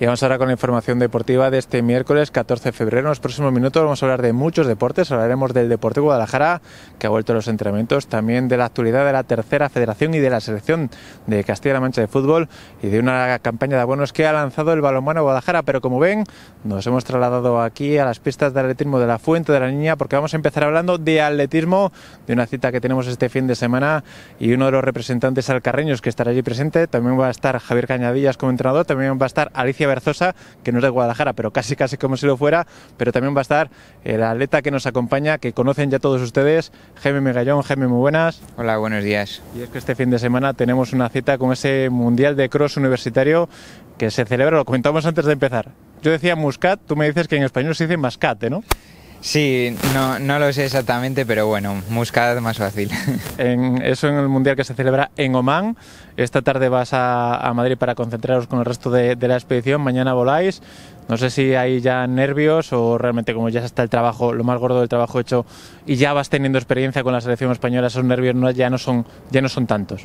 Y vamos ahora con la información deportiva de este miércoles 14 de febrero. En los próximos minutos vamos a hablar de muchos deportes. Hablaremos del Deporte Guadalajara, que ha vuelto a los entrenamientos, también de la actualidad de la Tercera Federación y de la Selección de Castilla-La Mancha de Fútbol y de una campaña de abonos que ha lanzado el Balonmano Guadalajara. Pero como ven, nos hemos trasladado aquí a las pistas de atletismo de la Fuente de la Niña porque vamos a empezar hablando de atletismo, de una cita que tenemos este fin de semana y uno de los representantes alcarreños que estará allí presente. También va a estar Javier Cañadillas como entrenador, también va a estar Alicia Berzosa, que no es de Guadalajara, pero casi casi como si lo fuera, pero también va a estar el atleta que nos acompaña, que conocen ya todos ustedes, Jaime Megallón. Jaime, muy buenas. Hola, buenos días. Y es que este fin de semana tenemos una cita con ese Mundial de Cross Universitario que se celebra, lo comentamos antes de empezar. Yo decía Muscat, tú me dices que en español se dice Mascate, ¿no? Sí, no, no, lo sé exactamente, pero bueno, Muscat más fácil. En, eso en el Mundial que se celebra en Omán, Esta tarde vas a, Madrid para concentraros con el resto de, la expedición. Mañana voláis. No sé si hay ya nervios o realmente como ya está el trabajo, lo más gordo del trabajo hecho y ya vas teniendo experiencia con la selección española, esos nervios ya, no son, ya no son tantos.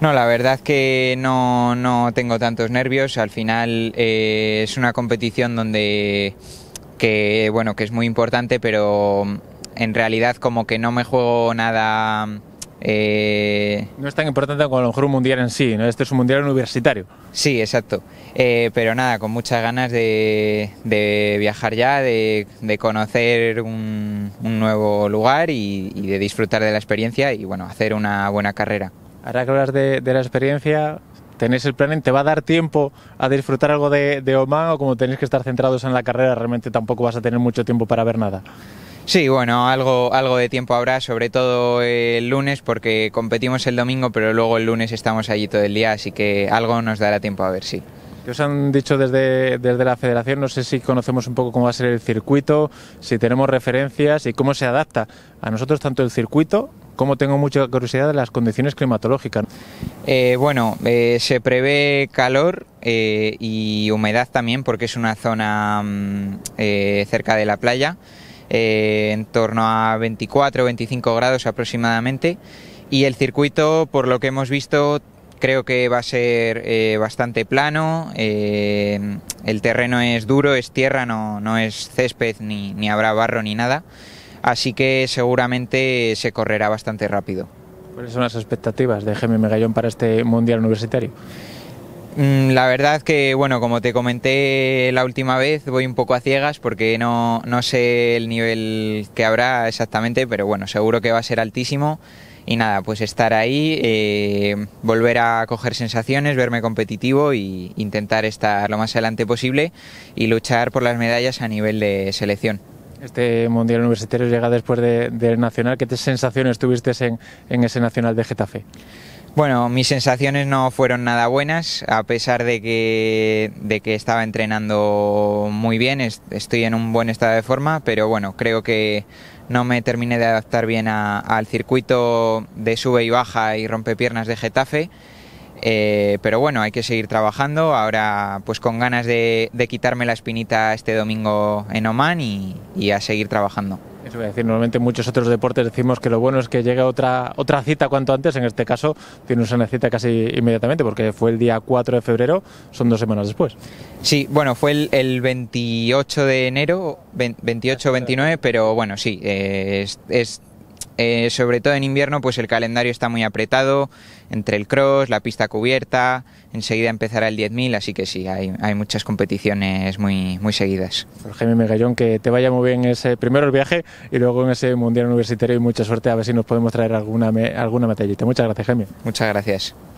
No, la verdad que no, no tengo tantos nervios. Al final eh, es una competición donde que bueno, que es muy importante, pero mm, en realidad como que no me juego nada... Eh, no es tan importante como a lo mejor un mundial en sí, ¿no? Este es un mundial universitario. Sí, exacto. Eh, pero nada, con muchas ganas de, de viajar ya, de, conocer un, nuevo lugar y, de disfrutar de la experiencia y bueno, hacer una buena carrera. Ahora que hablas de la experiencia, tenéis el y ¿te va a dar tiempo a disfrutar algo de, de Oman o como tenéis que estar centrados en la carrera realmente tampoco vas a tener mucho tiempo para ver nada? Sí, bueno, algo, algo de tiempo habrá, sobre todo el lunes, porque competimos el domingo, pero luego el lunes estamos allí todo el día, así que algo nos dará tiempo a ver, sí. ¿Qué os han dicho desde, desde la federación? No sé si conocemos un poco cómo va a ser el circuito, si tenemos referencias y cómo se adapta a nosotros tanto el circuito como tengo mucha curiosidad de las condiciones climatológicas. Eh, bueno, eh, se prevé calor eh, y humedad también porque es una zona mm, cerca de la playa, en torno a 24 o 25 grados aproximadamente. Y el circuito, por lo que hemos visto, creo que va a ser bastante plano. el terreno es duro, es tierra, no, es césped, ni habrá barro ni nada así que seguramente se correrá bastante rápido. ¿Cuáles son las expectativas de Jaime Megallón para este Mundial Universitario? Mm, la verdad que, bueno, como te comenté la última vez, voy un poco a ciegas porque no, no, sé el nivel que habrá exactamente, pero bueno, seguro que va a ser altísimo. Y nada, pues estar ahí, eh, volver a coger sensaciones, verme competitivo e intentar estar lo más adelante posible y luchar por las medallas a nivel de selección. Este Mundial Universitario llega después del Nacional. ¿Qué sensaciones tuviste en, ese Nacional de Getafe? Bueno, mis sensaciones no fueron nada buenas, a pesar de que, de que estaba entrenando muy bien, estoy en un buen estado de forma, pero bueno, creo que no me terminé de adaptar bien al circuito de sube y baja y rompe piernas de Getafe eh, pero bueno, hay que seguir trabajando. Ahora, pues con ganas de, quitarme la espinita este domingo en Oman y, a seguir trabajando. Eso voy a decir, normalmente muchos otros deportes decimos que lo bueno es que llega otra, otra cita cuanto antes, en este caso tienes una cita casi inmediatamente porque fue el día 4 de febrero, son dos semanas después. Sí, bueno, fue el, el 28 de enero, 28 o 29, pero bueno, sí, eh, es, eh, sobre todo en invierno, pues el calendario está muy apretado, entre el cross, la pista cubierta, enseguida empezará el 10.000, así que sí, hay, muchas competiciones muy, muy seguidas. Pues Jaime Megallón, que te vaya muy bien ese primero el viaje y luego en ese Mundial Universitario y mucha suerte, a ver si nos podemos traer alguna, alguna Muchas gracias, Jaime. Muchas gracias.